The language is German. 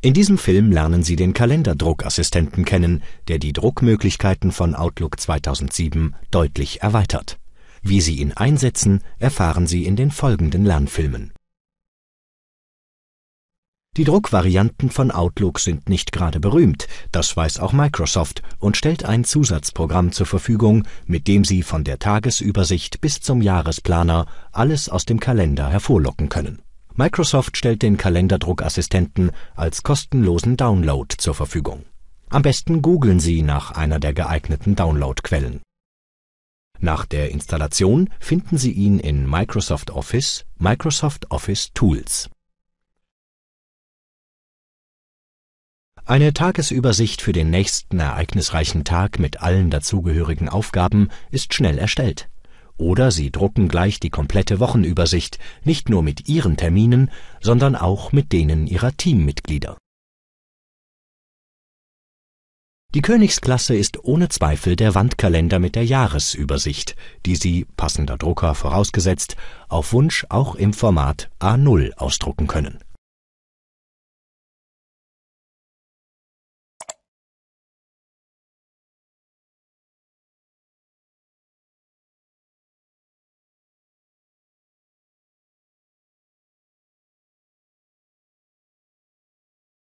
In diesem Film lernen sie den Kalenderdruckassistenten kennen, der die Druckmöglichkeiten von Outlook 2007 deutlich erweitert. Wie sie ihn einsetzen, erfahren Sie in den folgenden Lernfilmen. Die Druckvarianten von Outlook sind nicht gerade berühmt, das weiß auch Microsoft und stellt ein Zusatzprogramm zur Verfügung, mit dem Sie von der Tagesübersicht bis zum Jahresplaner alles aus dem Kalender hervorlocken können Microsoft stellt den Kalenderdruckassistenten als kostenlosen Download zur Verfügung. Am besten googeln Sie nach einer der geeigneten Downloadquellen. Nach der Installation finden Sie ihn in Microsoft Office, Microsoft Office Tools. Eine Tagesübersicht für den nächsten ereignisreichen Tag mit allen dazugehörigen Aufgaben ist schnell erstellt oder Sie drucken gleich die komplette Wochenübersicht, nicht nur mit Ihren Terminen, sondern auch mit denen Ihrer Teammitglieder. Die Königsklasse ist ohne Zweifel der Wandkalender mit der Jahresübersicht, die Sie, passender Drucker vorausgesetzt, auf Wunsch auch im Format A0 ausdrucken können